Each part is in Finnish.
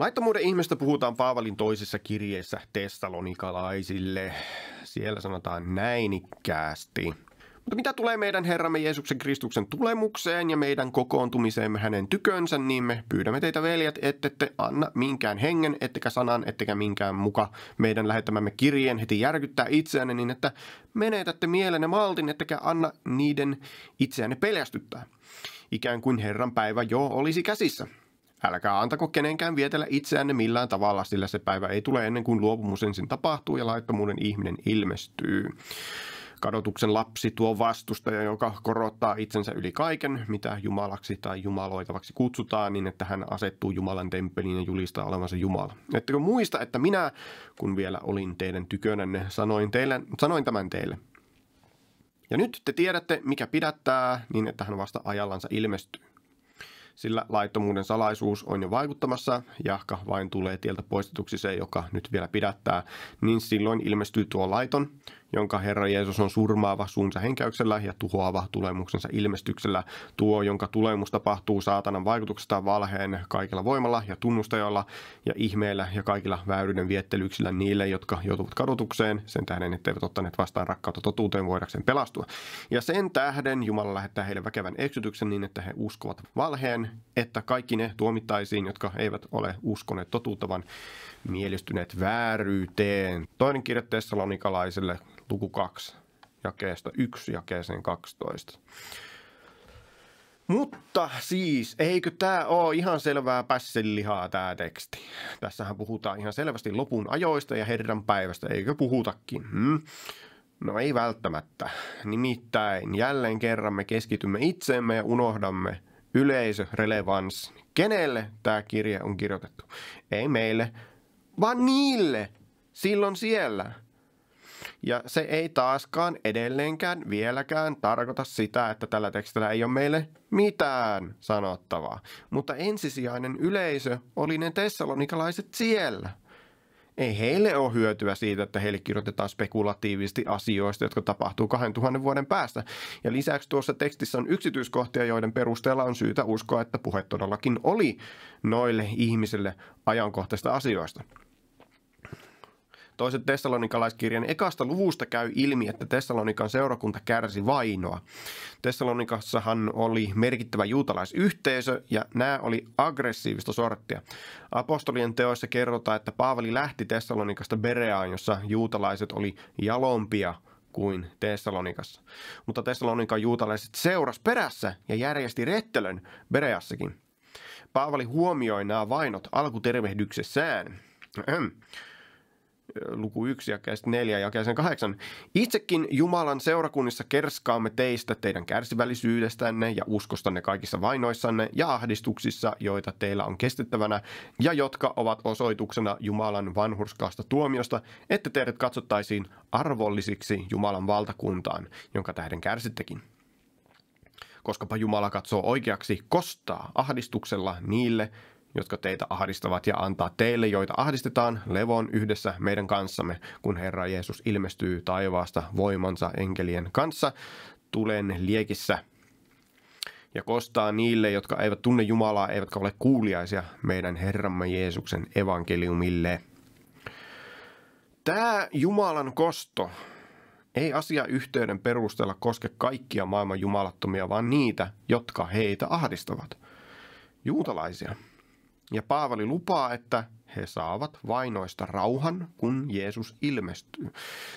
Laittomuuden ihmestä puhutaan Paavalin toisessa kirjeessä tessalonikalaisille. Siellä sanotaan näin ikkäästi. Mutta mitä tulee meidän Herramme Jeesuksen Kristuksen tulemukseen ja meidän kokoontumiseemme hänen tykönsä, niin me pyydämme teitä veljet, ettette anna minkään hengen, ettekä sanan, ettekä minkään muka meidän lähettämämme kirjeen heti järkyttää itseänne niin, että menetätte mielenne maltin, ettekä anna niiden itseänne pelästyttää. Ikään kuin Herran päivä jo olisi käsissä. Älkää antako kenenkään vietellä itseänne millään tavalla, sillä se päivä ei tule ennen kuin luopumus ensin tapahtuu ja laittomuuden ihminen ilmestyy. Kadotuksen lapsi tuo vastustaja, joka korottaa itsensä yli kaiken, mitä jumalaksi tai jumaloitavaksi kutsutaan, niin että hän asettuu Jumalan temppeliin ja julistaa olevansa Jumala. Ettekö muista, että minä, kun vielä olin teidän tykönänne, sanoin, teille, sanoin tämän teille. Ja nyt te tiedätte, mikä pidättää, niin että hän vasta ajallansa ilmestyy sillä laittomuuden salaisuus on jo vaikuttamassa, jahka vain tulee tieltä poistetuksi se, joka nyt vielä pidättää, niin silloin ilmestyy tuo laiton, jonka Herra Jeesus on surmaava suunsa henkäyksellä ja tuhoava tulemuksensa ilmestyksellä. Tuo, jonka tulemus tapahtuu saatanan vaikutuksesta valheen kaikilla voimalla ja tunnustajalla ja ihmeellä ja kaikilla väyryden viettelyksillä niille, jotka joutuvat kadotukseen sen tähden, etteivät ottaneet vastaan rakkautta totuuteen voidakseen pelastua. Ja sen tähden Jumala lähettää heille väkevän eksytyksen niin, että he uskovat valheen, että kaikki ne tuomittaisiin, jotka eivät ole uskoneet totuutta, vaan mielistyneet vääryyteen. Toinen kirja Tessaloniikalaiselle luku 2 jakeesta 1 jakeeseen 12. Mutta siis, eikö tämä ole ihan selvää pässinlihaa tämä teksti? Tässähän puhutaan ihan selvästi lopun ajoista ja Herran päivästä, eikö puhutakin? Hmm? No ei välttämättä. Nimittäin jälleen kerran me keskitymme itseemme ja unohdamme yleisörelevanssi. Kenelle tämä kirje on kirjoitettu? Ei meille, vaan niille silloin siellä, ja se ei taaskaan edelleenkään vieläkään tarkoita sitä, että tällä tekstillä ei ole meille mitään sanottavaa. Mutta ensisijainen yleisö oli ne tessalonikalaiset siellä. Ei heille ole hyötyä siitä, että heille kirjoitetaan spekulatiivisesti asioista, jotka tapahtuu 2000 vuoden päästä. Ja lisäksi tuossa tekstissä on yksityiskohtia, joiden perusteella on syytä uskoa, että puhe todellakin oli noille ihmisille ajankohtaisista asioista toisen tessalonikalaiskirjan ekasta luvusta käy ilmi, että Tessalonikan seurakunta kärsi vainoa. Tessalonikassahan oli merkittävä juutalaisyhteisö ja nämä oli aggressiivista sorttia. Apostolien teoissa kerrotaan, että Paavali lähti Tessalonikasta Bereaan, jossa juutalaiset oli jalompia kuin Tessalonikassa. Mutta Tessalonikan juutalaiset seuras perässä ja järjesti rettelön Bereassakin. Paavali huomioi nämä vainot alkutervehdyksessään luku 1 ja käsin 4 ja käsin 8. Itsekin Jumalan seurakunnissa kerskaamme teistä teidän kärsivällisyydestänne ja uskostanne kaikissa vainoissanne ja ahdistuksissa, joita teillä on kestettävänä ja jotka ovat osoituksena Jumalan vanhurskaasta tuomiosta, että teidät katsottaisiin arvollisiksi Jumalan valtakuntaan, jonka tähden kärsittekin koskapa Jumala katsoo oikeaksi kostaa ahdistuksella niille, jotka teitä ahdistavat ja antaa teille, joita ahdistetaan, levon yhdessä meidän kanssamme, kun Herra Jeesus ilmestyy taivaasta voimansa enkelien kanssa, tulen liekissä ja kostaa niille, jotka eivät tunne Jumalaa, eivätkä ole kuuliaisia meidän Herramme Jeesuksen evankeliumille. Tämä Jumalan kosto ei asia yhteyden perusteella koske kaikkia maailman jumalattomia, vaan niitä, jotka heitä ahdistavat. Juutalaisia – ja Paavali lupaa, että he saavat vainoista rauhan, kun Jeesus ilmestyy.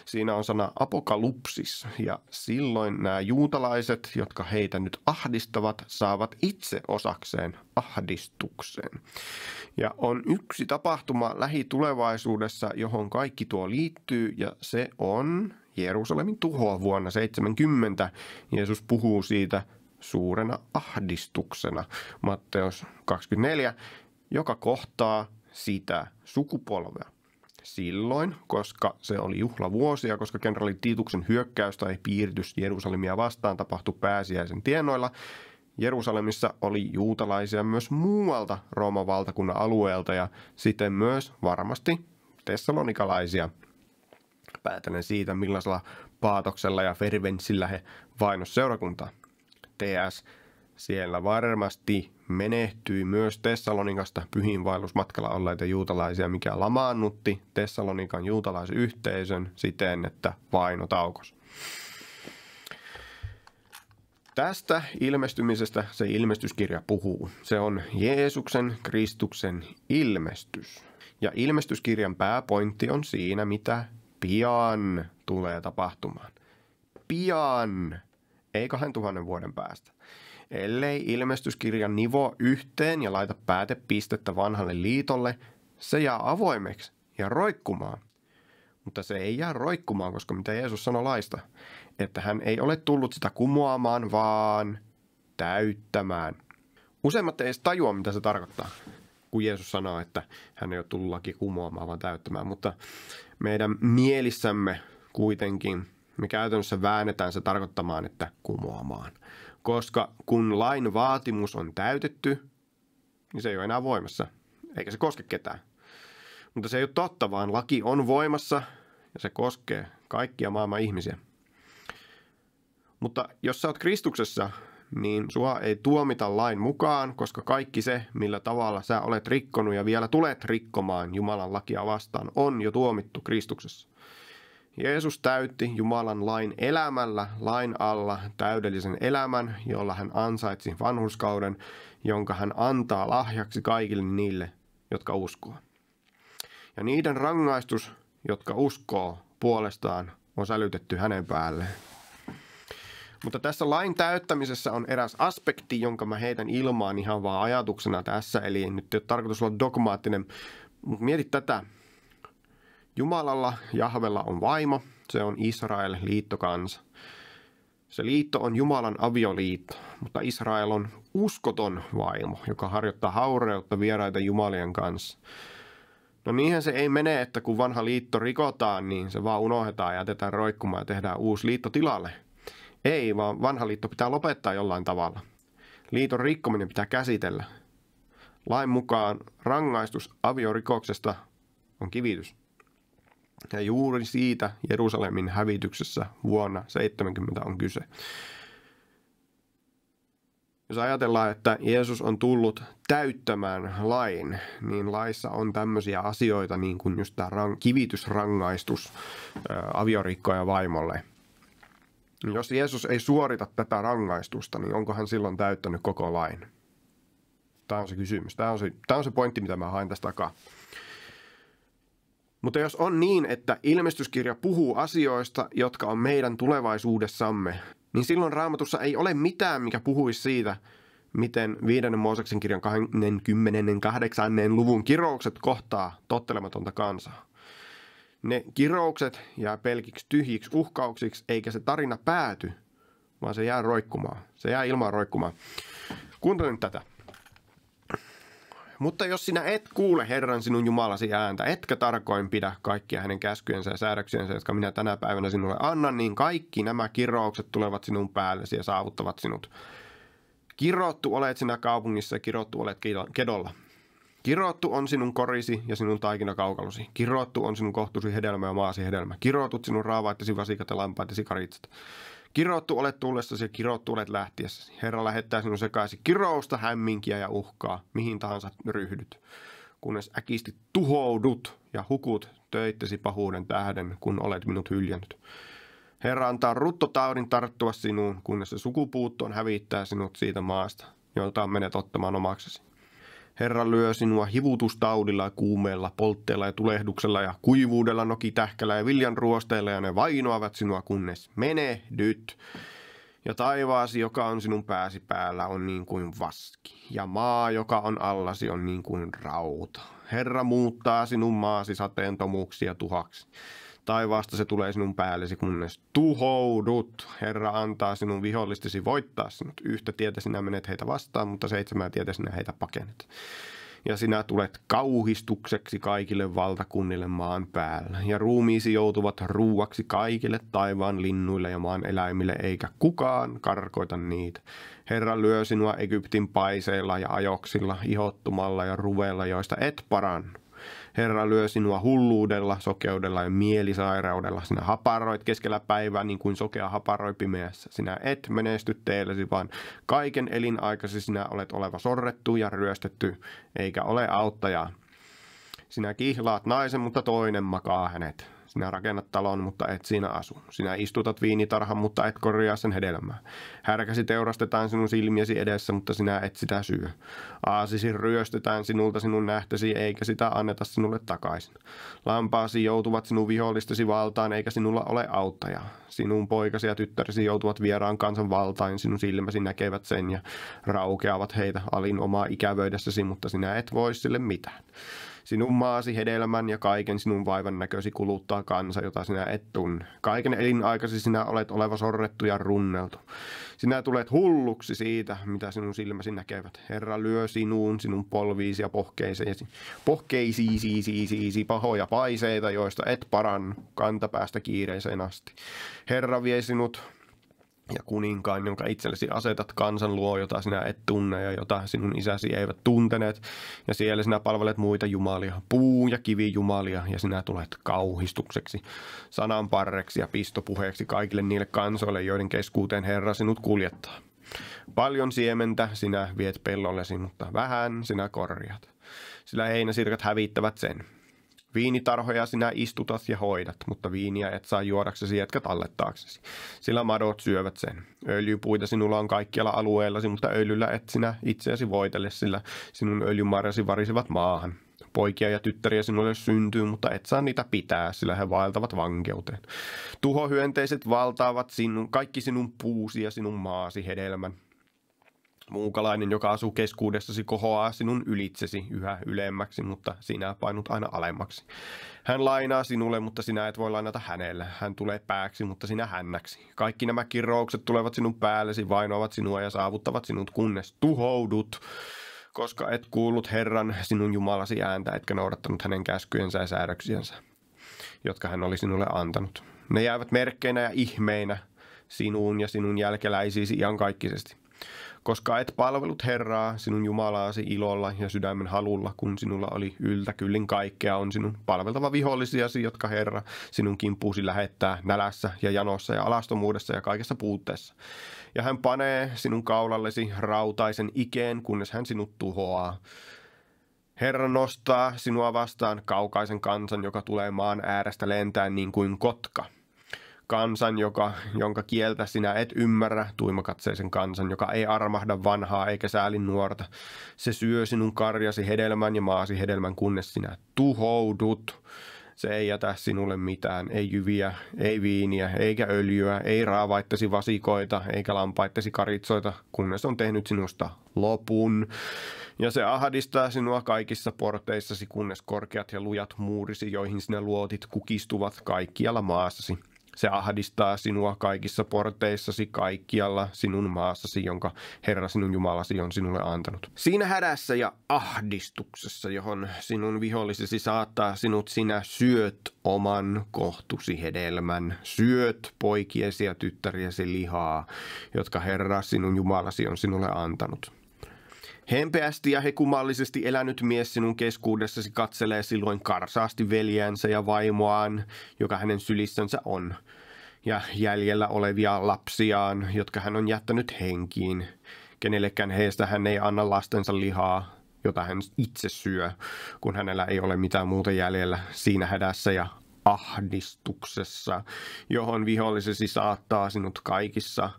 Siinä on sana apokalupsis, ja silloin nämä juutalaiset, jotka heitä nyt ahdistavat, saavat itse osakseen ahdistukseen. Ja on yksi tapahtuma lähitulevaisuudessa, johon kaikki tuo liittyy, ja se on Jerusalemin tuhoa vuonna 70. Jeesus puhuu siitä suurena ahdistuksena. Matteus 24 joka kohtaa sitä sukupolvea silloin, koska se oli ja koska kenraali Tiituksen hyökkäys tai piiritys Jerusalemia vastaan tapahtui pääsiäisen tienoilla. Jerusalemissa oli juutalaisia myös muualta Rooman valtakunnan alueelta ja sitten myös varmasti tessalonikalaisia. Päätelen siitä, millaisella paatoksella ja fervenssillä he vainos seurakuntaa. TS siellä varmasti menehtyi myös Tessalonikasta pyhiinvaellusmatkalla olleita juutalaisia, mikä lamaannutti Tessalonikan juutalaisyhteisön siten, että vaino taukos. Tästä ilmestymisestä se ilmestyskirja puhuu. Se on Jeesuksen Kristuksen ilmestys. Ja ilmestyskirjan pääpointti on siinä, mitä pian tulee tapahtumaan. Pian, ei 2000 vuoden päästä. Ellei ilmestyskirja nivo yhteen ja laita päätepistettä vanhalle liitolle, se jää avoimeksi ja roikkumaan. Mutta se ei jää roikkumaan, koska mitä Jeesus sanoi laista, että hän ei ole tullut sitä kumoamaan, vaan täyttämään. Useimmat ei edes tajua, mitä se tarkoittaa, kun Jeesus sanoo, että hän ei ole tullut laki kumoamaan, vaan täyttämään. Mutta meidän mielissämme kuitenkin me käytännössä väännetään se tarkoittamaan, että kumoamaan koska kun lain vaatimus on täytetty, niin se ei ole enää voimassa, eikä se koske ketään. Mutta se ei ole totta, vaan laki on voimassa ja se koskee kaikkia maailman ihmisiä. Mutta jos sä oot Kristuksessa, niin sua ei tuomita lain mukaan, koska kaikki se, millä tavalla sä olet rikkonut ja vielä tulet rikkomaan Jumalan lakia vastaan, on jo tuomittu Kristuksessa. Jeesus täytti Jumalan lain elämällä, lain alla täydellisen elämän, jolla hän ansaitsi vanhurskauden, jonka hän antaa lahjaksi kaikille niille, jotka uskoo. Ja niiden rangaistus, jotka uskoo puolestaan, on sälytetty hänen päälleen. Mutta tässä lain täyttämisessä on eräs aspekti, jonka mä heitän ilmaan ihan vaan ajatuksena tässä. Eli nyt ei ole tarkoitus olla dogmaattinen, mutta mieti tätä. Jumalalla, Jahvella on vaimo, se on Israel, liittokansa. Se liitto on Jumalan avioliitto, mutta Israel on uskoton vaimo, joka harjoittaa haureutta vieraita jumalien kanssa. No niinhän se ei mene, että kun vanha liitto rikotaan, niin se vaan unohdetaan ja jätetään roikkumaan ja tehdään uusi liitto tilalle. Ei, vaan vanha liitto pitää lopettaa jollain tavalla. Liiton rikkominen pitää käsitellä. Lain mukaan rangaistus aviorikoksesta on kivitys. Ja juuri siitä Jerusalemin hävityksessä vuonna 70 on kyse. Jos ajatellaan, että Jeesus on tullut täyttämään lain, niin laissa on tämmöisiä asioita, niin kuin just tämä kivitysrangaistus aviorikkoja vaimolle. Jos Jeesus ei suorita tätä rangaistusta, niin onko hän silloin täyttänyt koko lain? Tämä on se kysymys. Tämä on se, tämä on se pointti, mitä mä haen tästä takaa. Mutta jos on niin, että ilmestyskirja puhuu asioista, jotka on meidän tulevaisuudessamme, niin silloin raamatussa ei ole mitään, mikä puhuisi siitä, miten viidennen Mooseksen kirjan 28. luvun kiroukset kohtaa tottelematonta kansaa. Ne kiroukset jää pelkiksi tyhjiksi uhkauksiksi, eikä se tarina pääty, vaan se jää roikkumaan. Se jää ilmaan roikkumaan. Kuuntelen tätä. Mutta jos sinä et kuule Herran sinun Jumalasi ääntä, etkä tarkoin pidä kaikkia hänen käskyjensä ja säädöksiensä, jotka minä tänä päivänä sinulle annan, niin kaikki nämä kiroukset tulevat sinun päällesi ja saavuttavat sinut. Kirottu olet sinä kaupungissa ja kirottu olet kedolla. Kirottu on sinun korisi ja sinun kaukalusi. Kirottu on sinun kohtusi hedelmä ja maasi hedelmä. Kirotut sinun raavaittesi, vasikat ja lampaitesi, karitsat. Kirottu olet tullessasi ja kirottu olet lähtiessäsi. Herra lähettää sinun sekaisin kirousta, hämminkiä ja uhkaa, mihin tahansa ryhdyt. Kunnes äkisti tuhoudut ja hukut töittesi pahuuden tähden, kun olet minut hyljännyt. Herra antaa ruttotaudin tarttua sinuun, kunnes se sukupuuttoon hävittää sinut siitä maasta, jolta menet ottamaan omaksesi. Herra lyö sinua hivutustaudilla, kuumeella, poltteella ja tulehduksella ja kuivuudella, nokitähkällä ja viljanruosteella ja ne vainoavat sinua kunnes menehdyt. Ja taivaasi, joka on sinun pääsi päällä, on niin kuin vaski. Ja maa, joka on allasi, on niin kuin rauta. Herra muuttaa sinun maasi sateen tomuuksi ja tuhaksi tai vasta se tulee sinun päällesi, kunnes tuhoudut. Herra antaa sinun vihollistesi voittaa sinut. Yhtä tietä sinä menet heitä vastaan, mutta seitsemää tietä sinä heitä pakenet. Ja sinä tulet kauhistukseksi kaikille valtakunnille maan päällä, ja ruumiisi joutuvat ruuaksi kaikille taivaan linnuille ja maan eläimille, eikä kukaan karkoita niitä. Herra lyö sinua Egyptin paiseilla ja ajoksilla, ihottumalla ja ruveilla, joista et parannu. Herra lyö sinua hulluudella, sokeudella ja mielisairaudella. Sinä haparoit keskellä päivää niin kuin sokea haparoi pimeässä. Sinä et menesty teillesi, vaan kaiken elinaikasi sinä olet oleva sorrettu ja ryöstetty, eikä ole auttajaa. Sinä kihlaat naisen, mutta toinen makaa hänet. Sinä rakennat talon, mutta et siinä asu. Sinä istutat viinitarhan, mutta et korjaa sen hedelmää. Härkäsi teurastetaan sinun silmiesi edessä, mutta sinä et sitä syö. Aasisi ryöstetään sinulta sinun nähtesi, eikä sitä anneta sinulle takaisin. Lampaasi joutuvat sinun vihollistesi valtaan, eikä sinulla ole auttajaa. Sinun poikasi ja tyttäresi joutuvat vieraan kansan valtaan, sinun silmäsi näkevät sen ja raukeavat heitä alin omaa ikävöidessäsi, mutta sinä et voi sille mitään. Sinun maasi, hedelmän ja kaiken sinun vaivan näkösi kuluttaa kansa, jota sinä et tunne. Kaiken elinaikasi sinä olet oleva sorrettu ja runneltu. Sinä tulet hulluksi siitä, mitä sinun silmäsi näkevät. Herra lyö sinuun, sinun polviisi ja pohkeisiisi, pohkeisiisiisiisi pahoja paiseita, joista et parannu kantapäästä kiireiseen asti. Herra vie sinut ja kuninkaan, jonka itsellesi asetat kansan luo, jota sinä et tunne ja jota sinun isäsi eivät tunteneet. Ja siellä sinä palvelet muita jumalia, puu- ja kivijumalia, ja sinä tulet kauhistukseksi, sananparreksi ja pistopuheeksi kaikille niille kansoille, joiden keskuuteen Herra sinut kuljettaa. Paljon siementä sinä viet pellollesi, mutta vähän sinä korjat sillä heinäsirkat hävittävät sen. Viinitarhoja sinä istutat ja hoidat, mutta viiniä et saa juodaksesi etkä tallettaaksesi, sillä madot syövät sen. Öljypuita sinulla on kaikkialla alueellasi, mutta öljyllä et sinä itseäsi voitelle, sillä sinun öljymarjasi varisivat maahan. Poikia ja tyttäriä sinulle syntyy, mutta et saa niitä pitää, sillä he vaeltavat vankeuteen. Tuhohyönteiset valtaavat sinun, kaikki sinun puusi ja sinun maasi hedelmän. Muukalainen, joka asuu keskuudessasi, kohoaa sinun ylitsesi yhä ylemmäksi, mutta sinä painut aina alemmaksi. Hän lainaa sinulle, mutta sinä et voi lainata hänelle. Hän tulee pääksi, mutta sinä hännäksi. Kaikki nämä kiroukset tulevat sinun päällesi, vainoavat sinua ja saavuttavat sinut, kunnes tuhoudut koska et kuullut Herran sinun Jumalasi ääntä, etkä noudattanut hänen käskyjensä ja säädöksiensä, jotka hän oli sinulle antanut. Ne jäävät merkkeinä ja ihmeinä sinuun ja sinun jälkeläisiisi iankaikkisesti koska et palvelut Herraa, sinun Jumalaasi ilolla ja sydämen halulla, kun sinulla oli kyllin kaikkea, on sinun palveltava vihollisiasi, jotka Herra sinun kimppuusi lähettää nälässä ja janossa ja alastomuudessa ja kaikessa puutteessa. Ja hän panee sinun kaulallesi rautaisen ikeen, kunnes hän sinut tuhoaa. Herra nostaa sinua vastaan kaukaisen kansan, joka tulee maan äärestä lentää niin kuin kotka – kansan, joka, jonka kieltä sinä et ymmärrä, tuimakatseisen kansan, joka ei armahda vanhaa eikä sääli nuorta. Se syö sinun karjasi hedelmän ja maasi hedelmän, kunnes sinä tuhoudut. Se ei jätä sinulle mitään, ei jyviä, ei viiniä, eikä öljyä, ei raavaittesi vasikoita, eikä lampaittesi karitsoita, kunnes on tehnyt sinusta lopun. Ja se ahdistaa sinua kaikissa porteissasi, kunnes korkeat ja lujat muurisi, joihin sinä luotit, kukistuvat kaikkialla maassasi se ahdistaa sinua kaikissa porteissasi kaikkialla sinun maassasi, jonka Herra sinun Jumalasi on sinulle antanut. Siinä hädässä ja ahdistuksessa, johon sinun vihollisesi saattaa sinut, sinä syöt oman kohtusi hedelmän. Syöt poikiesi ja tyttäriesi lihaa, jotka Herra sinun Jumalasi on sinulle antanut. Hempeästi ja hekumallisesti elänyt mies sinun keskuudessasi katselee silloin karsaasti veljäänsä ja vaimoaan, joka hänen sylissänsä on, ja jäljellä olevia lapsiaan, jotka hän on jättänyt henkiin. Kenellekään heistä hän ei anna lastensa lihaa, jota hän itse syö, kun hänellä ei ole mitään muuta jäljellä siinä hädässä ja ahdistuksessa, johon vihollisesi saattaa sinut kaikissa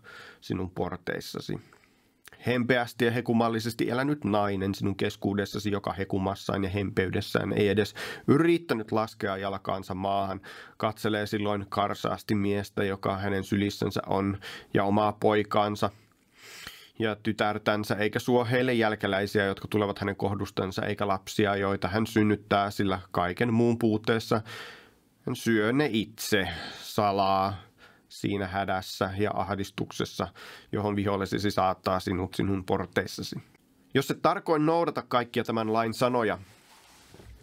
sinun porteissasi hempeästi ja hekumallisesti elänyt nainen sinun keskuudessasi, joka hekumassaan ja hempeydessään ei edes yrittänyt laskea jalkaansa maahan, katselee silloin karsaasti miestä, joka hänen sylissänsä on, ja omaa poikaansa ja tytärtänsä, eikä suo heille jälkeläisiä, jotka tulevat hänen kohdustansa, eikä lapsia, joita hän synnyttää, sillä kaiken muun puutteessa hän syö ne itse salaa siinä hädässä ja ahdistuksessa, johon vihollisesi saattaa sinut sinun porteissasi. Jos et tarkoin noudata kaikkia tämän lain sanoja,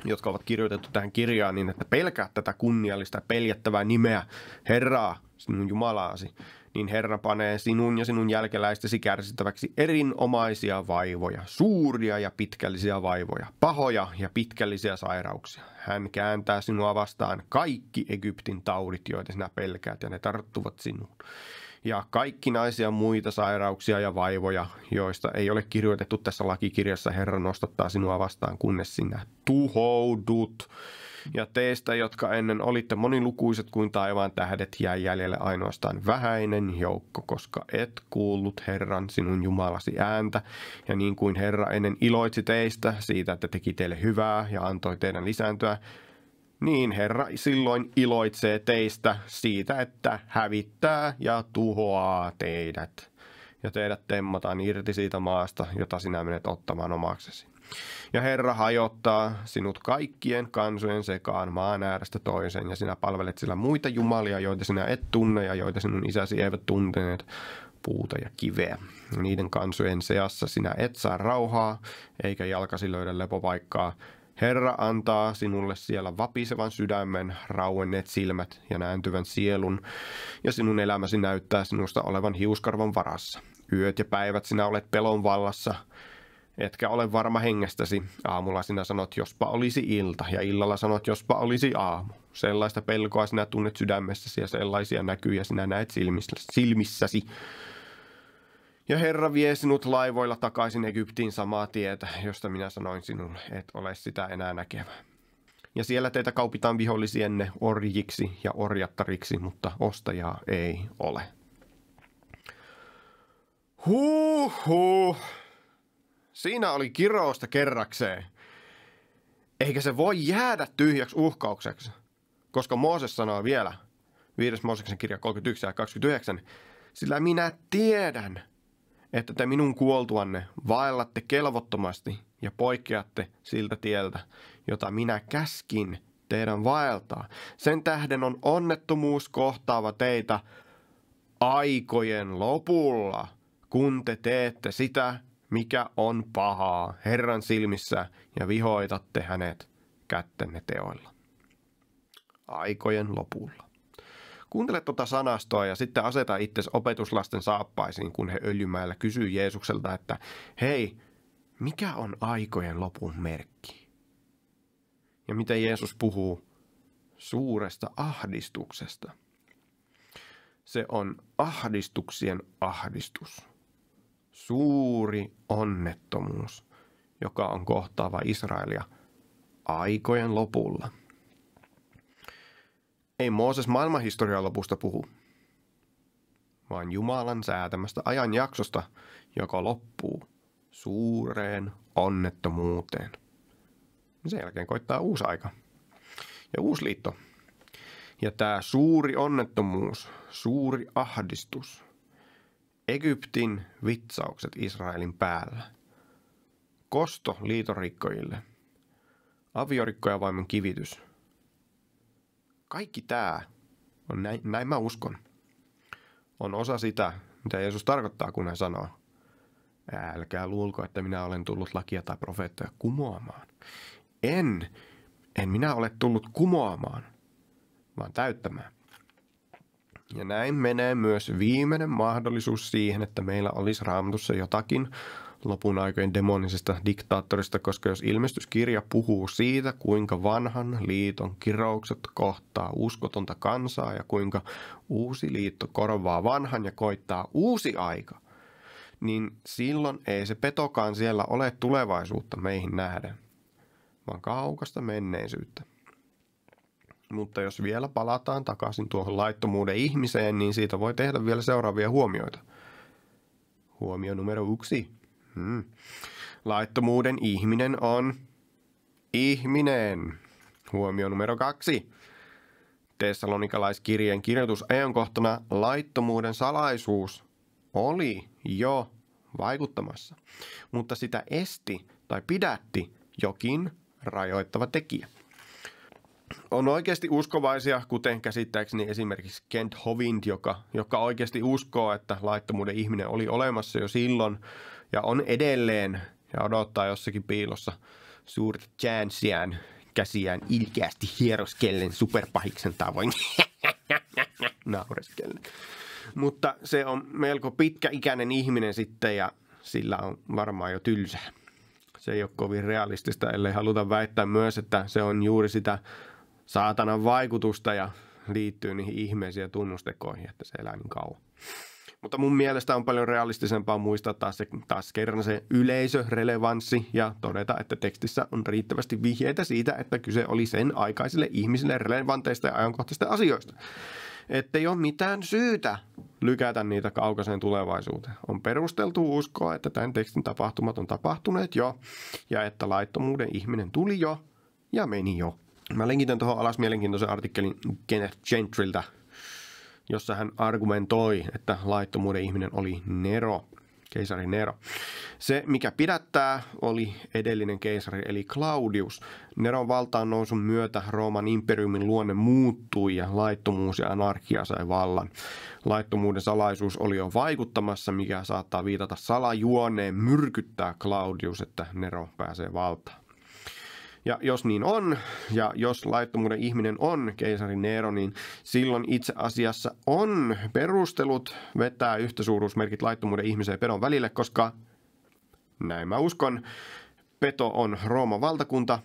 jotka ovat kirjoitettu tähän kirjaan, niin että pelkää tätä kunniallista ja peljättävää nimeä, Herraa, sinun Jumalaasi, niin Herra panee sinun ja sinun jälkeläistesi kärsittäväksi erinomaisia vaivoja, suuria ja pitkällisiä vaivoja, pahoja ja pitkällisiä sairauksia. Hän kääntää sinua vastaan kaikki Egyptin taudit, joita sinä pelkäät, ja ne tarttuvat sinuun. Ja kaikki naisia muita sairauksia ja vaivoja, joista ei ole kirjoitettu tässä lakikirjassa, Herra nostattaa sinua vastaan, kunnes sinä tuhoudut Mm. ja teistä, jotka ennen olitte monilukuiset kuin taivaan tähdet, jäi jäljelle ainoastaan vähäinen joukko, koska et kuullut Herran sinun Jumalasi ääntä, ja niin kuin Herra ennen iloitsi teistä siitä, että teki teille hyvää ja antoi teidän lisääntyä, niin Herra silloin iloitsee teistä siitä, että hävittää ja tuhoaa teidät. Ja teidät temmataan irti siitä maasta, jota sinä menet ottamaan omaksesi. Ja Herra hajottaa sinut kaikkien kansojen sekaan maan äärestä toiseen, ja sinä palvelet sillä muita jumalia, joita sinä et tunne ja joita sinun isäsi eivät tunteneet, puuta ja kiveä. Niiden kansojen seassa sinä et saa rauhaa, eikä jalkasi löydä lepopaikkaa. Herra antaa sinulle siellä vapisevan sydämen, rauenneet silmät ja nääntyvän sielun, ja sinun elämäsi näyttää sinusta olevan hiuskarvan varassa. Yöt ja päivät sinä olet pelon vallassa, etkä ole varma hengestäsi. Aamulla sinä sanot, jospa olisi ilta, ja illalla sanot, jospa olisi aamu. Sellaista pelkoa sinä tunnet sydämessäsi, ja sellaisia näkyjä sinä näet silmissäsi. Ja Herra vie sinut laivoilla takaisin Egyptiin samaa tietä, josta minä sanoin sinulle, et ole sitä enää näkevä. Ja siellä teitä kaupitaan vihollisienne orjiksi ja orjattariksi, mutta ostajaa ei ole. Huh, huh. Siinä oli kirousta kerrakseen. Eikä se voi jäädä tyhjäksi uhkaukseksi, koska Mooses sanoo vielä, 5. Mooseksen kirja 31 ja 29, sillä minä tiedän, että te minun kuoltuanne vaellatte kelvottomasti ja poikkeatte siltä tieltä, jota minä käskin teidän vaeltaa. Sen tähden on onnettomuus kohtaava teitä aikojen lopulla, kun te teette sitä, mikä on pahaa Herran silmissä ja vihoitatte hänet kättenne teoilla. Aikojen lopulla. Kuuntele tuota sanastoa ja sitten aseta itse opetuslasten saappaisiin, kun he öljymäellä kysyy Jeesukselta, että hei, mikä on aikojen lopun merkki? Ja mitä Jeesus puhuu suuresta ahdistuksesta? Se on ahdistuksien ahdistus suuri onnettomuus, joka on kohtaava Israelia aikojen lopulla. Ei Mooses maailmanhistorian lopusta puhu, vaan Jumalan säätämästä ajanjaksosta, joka loppuu suureen onnettomuuteen. Sen jälkeen koittaa uusi aika ja uusi liitto. Ja tämä suuri onnettomuus, suuri ahdistus – Egyptin vitsaukset Israelin päällä. Kosto liitorikkojille. Aviorikkoja vaimon kivitys. Kaikki tämä, on näin, näin mä uskon, on osa sitä, mitä Jeesus tarkoittaa, kun hän sanoo. Älkää luulko, että minä olen tullut lakia tai profeettoja kumoamaan. En, en minä ole tullut kumoamaan, vaan täyttämään. Ja näin menee myös viimeinen mahdollisuus siihen, että meillä olisi raamatussa jotakin lopun aikojen demonisesta diktaattorista, koska jos ilmestyskirja puhuu siitä, kuinka vanhan liiton kiroukset kohtaa uskotonta kansaa ja kuinka uusi liitto korvaa vanhan ja koittaa uusi aika, niin silloin ei se petokaan siellä ole tulevaisuutta meihin nähden, vaan kaukasta menneisyyttä. Mutta jos vielä palataan takaisin tuohon laittomuuden ihmiseen, niin siitä voi tehdä vielä seuraavia huomioita. Huomio numero yksi. Hmm. Laittomuuden ihminen on ihminen. Huomio numero kaksi. Tessalonikalaiskirjeen ajankohtana laittomuuden salaisuus oli jo vaikuttamassa, mutta sitä esti tai pidätti jokin rajoittava tekijä on oikeasti uskovaisia, kuten käsittääkseni esimerkiksi Kent Hovind, joka, joka oikeasti uskoo, että laittomuuden ihminen oli olemassa jo silloin ja on edelleen ja odottaa jossakin piilossa suurta chanssiään käsiään ilkeästi hieroskellen superpahiksen tavoin. Naureskellen. Mutta se on melko pitkäikäinen ihminen sitten ja sillä on varmaan jo tylsää. Se ei ole kovin realistista, ellei haluta väittää myös, että se on juuri sitä saatanan vaikutusta ja liittyy niihin ihmeisiin ja tunnustekoihin, että se elää niin kauan. Mutta mun mielestä on paljon realistisempaa muistaa taas, se, taas kerran se yleisörelevanssi ja todeta, että tekstissä on riittävästi vihjeitä siitä, että kyse oli sen aikaisille ihmisille relevanteista ja ajankohtaisista asioista. Että ei ole mitään syytä lykätä niitä kaukaiseen tulevaisuuteen. On perusteltu uskoa, että tämän tekstin tapahtumat on tapahtuneet jo ja että laittomuuden ihminen tuli jo ja meni jo. Mä linkitän tuohon alas mielenkiintoisen artikkelin Kenneth Gentriltä, jossa hän argumentoi, että laittomuuden ihminen oli Nero, keisari Nero. Se, mikä pidättää, oli edellinen keisari, eli Claudius. Neron valtaan nousun myötä Rooman imperiumin luonne muuttui ja laittomuus ja anarkia sai vallan. Laittomuuden salaisuus oli jo vaikuttamassa, mikä saattaa viitata salajuoneen myrkyttää Claudius, että Nero pääsee valtaan. Ja jos niin on, ja jos laittomuuden ihminen on keisari Nero, niin silloin itse asiassa on perustelut vetää suuruusmerkit laittomuuden ihmisen ja pedon välille, koska näin mä uskon, peto on Rooman valtakunta,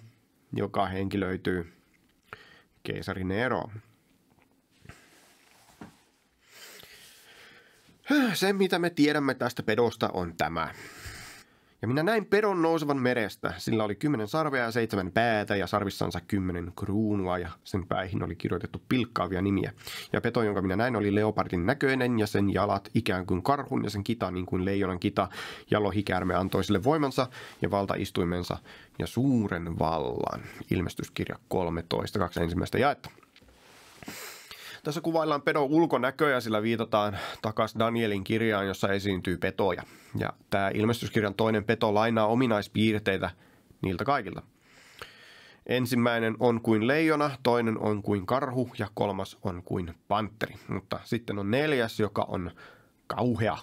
joka henkilöityy keisari Nero. Se, mitä me tiedämme tästä pedosta, on tämä. Ja minä näin peron nousevan merestä. Sillä oli kymmenen sarvea ja seitsemän päätä ja sarvissansa kymmenen kruunua ja sen päihin oli kirjoitettu pilkkaavia nimiä. Ja peto, jonka minä näin, oli leopardin näköinen ja sen jalat ikään kuin karhun ja sen kita niin kuin leijonan kita. Ja lohikäärme antoi sille voimansa ja valtaistuimensa ja suuren vallan. Ilmestyskirja 13, kaksi ensimmäistä jaetta. Tässä kuvaillaan pedon ulkonäköä, sillä viitataan takaisin Danielin kirjaan, jossa esiintyy petoja. Ja tämä ilmestyskirjan toinen peto lainaa ominaispiirteitä niiltä kaikilta. Ensimmäinen on kuin leijona, toinen on kuin karhu ja kolmas on kuin panteri. Mutta sitten on neljäs, joka on kauhea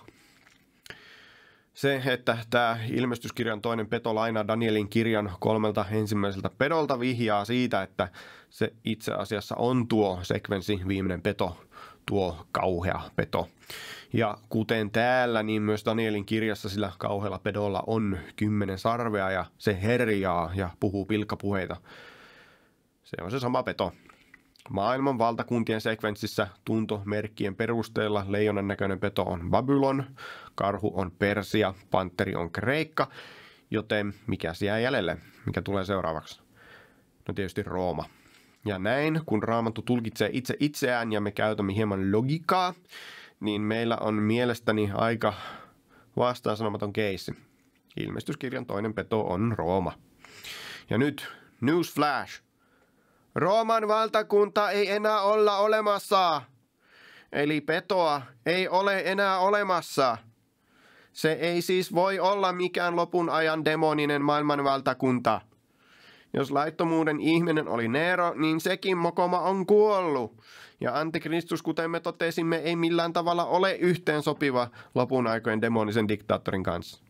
se, että tämä ilmestyskirjan toinen peto lainaa Danielin kirjan kolmelta ensimmäiseltä pedolta vihjaa siitä, että se itse asiassa on tuo sekvensi viimeinen peto, tuo kauhea peto. Ja kuten täällä, niin myös Danielin kirjassa sillä kauhealla pedolla on kymmenen sarvea ja se herjaa ja puhuu pilkkapuheita. Se on se sama peto. Maailman valtakuntien sekvenssissä tuntomerkkien perusteella leijonan näköinen peto on Babylon – karhu on Persia, panteri on Kreikka, joten mikä jää jäljelle, mikä tulee seuraavaksi? No tietysti Rooma. Ja näin, kun Raamattu tulkitsee itse itseään ja me käytämme hieman logiikkaa, niin meillä on mielestäni aika vastaansanomaton keissi. Ilmestyskirjan toinen peto on Rooma. Ja nyt, newsflash. Rooman valtakunta ei enää olla olemassa. Eli petoa ei ole enää olemassa. Se ei siis voi olla mikään lopun ajan demoninen maailmanvaltakunta. Jos laittomuuden ihminen oli nero, niin sekin mokoma on kuollut. Ja antikristus, kuten me totesimme, ei millään tavalla ole yhteen sopiva lopun aikojen demonisen diktaattorin kanssa.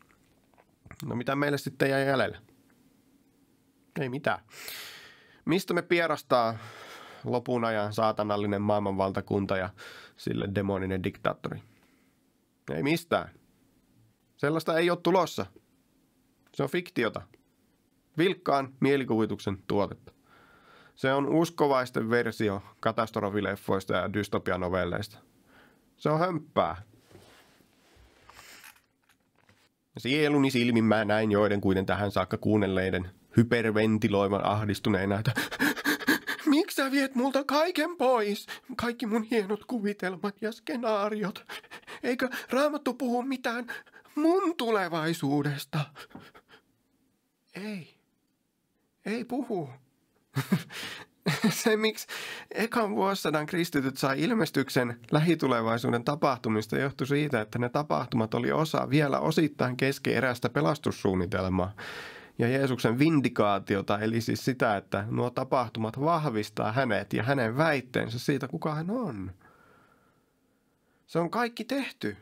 No mitä meille sitten jäi jäljellä? Ei mitään. Mistä me pierastaa lopun ajan saatanallinen maailmanvaltakunta ja sille demoninen diktaattori? Ei mistään. Sellaista ei ole tulossa. Se on fiktiota. Vilkkaan mielikuvituksen tuotetta. Se on uskovaisten versio katastrofileffoista ja dystopianovelleista. Se on hömppää. Sieluni silmin mä näin joiden kuiten tähän saakka kuunnelleiden hyperventiloivan ahdistuneena, että Miksi sä viet multa kaiken pois? Kaikki mun hienot kuvitelmat ja skenaariot. Eikö Raamattu puhu mitään mun tulevaisuudesta. Ei. Ei puhu. Se, miksi ekan vuosisadan kristityt sai ilmestyksen lähitulevaisuuden tapahtumista, johtui siitä, että ne tapahtumat oli osa vielä osittain keskeerästä pelastussuunnitelmaa ja Jeesuksen vindikaatiota, eli siis sitä, että nuo tapahtumat vahvistaa hänet ja hänen väitteensä siitä, kuka hän on. Se on kaikki tehty.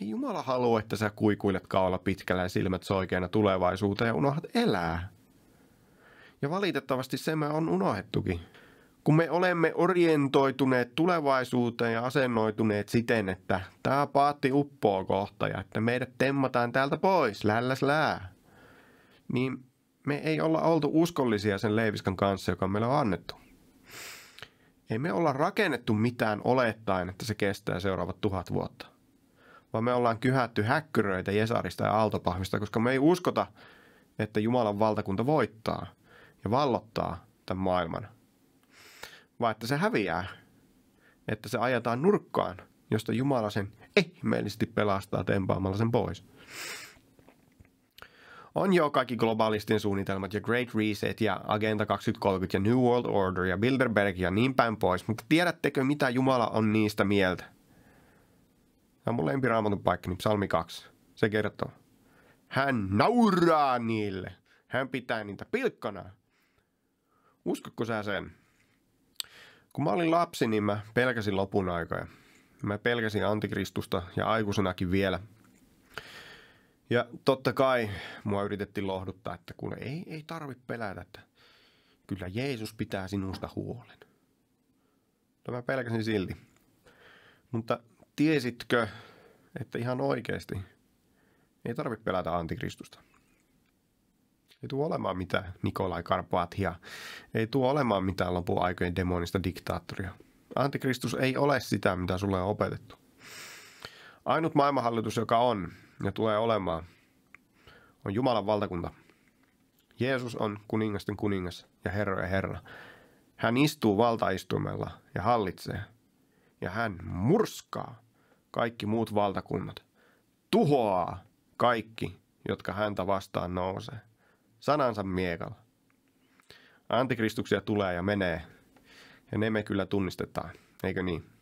Ei Jumala halua, että sä kuikuilet kaula pitkällä ja silmät soikeana tulevaisuuteen ja unohdat elää. Ja valitettavasti se me on unohdettukin. Kun me olemme orientoituneet tulevaisuuteen ja asennoituneet siten, että tämä paatti uppoo kohta ja että meidät temmataan täältä pois, lälläs lää, niin me ei olla oltu uskollisia sen leiviskan kanssa, joka meille on annettu. Ei me olla rakennettu mitään olettaen, että se kestää seuraavat tuhat vuotta vaan me ollaan kyhätty häkkyröitä Jesarista ja Aaltopahvista, koska me ei uskota, että Jumalan valtakunta voittaa ja vallottaa tämän maailman, vaan että se häviää, että se ajetaan nurkkaan, josta Jumala sen ihmeellisesti pelastaa tempaamalla sen pois. On jo kaikki globalistin suunnitelmat ja Great Reset ja Agenda 2030 ja New World Order ja Bilderberg ja niin päin pois, mutta tiedättekö mitä Jumala on niistä mieltä? Tämä on mun lempiraamatun paikka, niin psalmi 2. Se kertoo. Hän nauraa niille. Hän pitää niitä pilkkana. Uskotko sä sen? Kun mä olin lapsi, niin mä pelkäsin lopun aikaa. Mä pelkäsin antikristusta ja aikuisenakin vielä. Ja totta kai mua yritettiin lohduttaa, että kun ei, ei tarvi pelätä, että kyllä Jeesus pitää sinusta huolen. No mä pelkäsin silti. Mutta tiesitkö, että ihan oikeasti ei tarvitse pelätä antikristusta? Ei tule olemaan mitään Nikolai Karpaatia, ei tule olemaan mitään lopun aikojen demonista diktaattoria. Antikristus ei ole sitä, mitä sulle on opetettu. Ainut maailmanhallitus, joka on ja tulee olemaan, on Jumalan valtakunta. Jeesus on kuningasten kuningas ja ja herra. Hän istuu valtaistumella ja hallitsee. Ja hän murskaa kaikki muut valtakunnat. Tuhoaa kaikki, jotka häntä vastaan nousee. Sanansa miekalla. Antikristuksia tulee ja menee. Ja ne me kyllä tunnistetaan, eikö niin?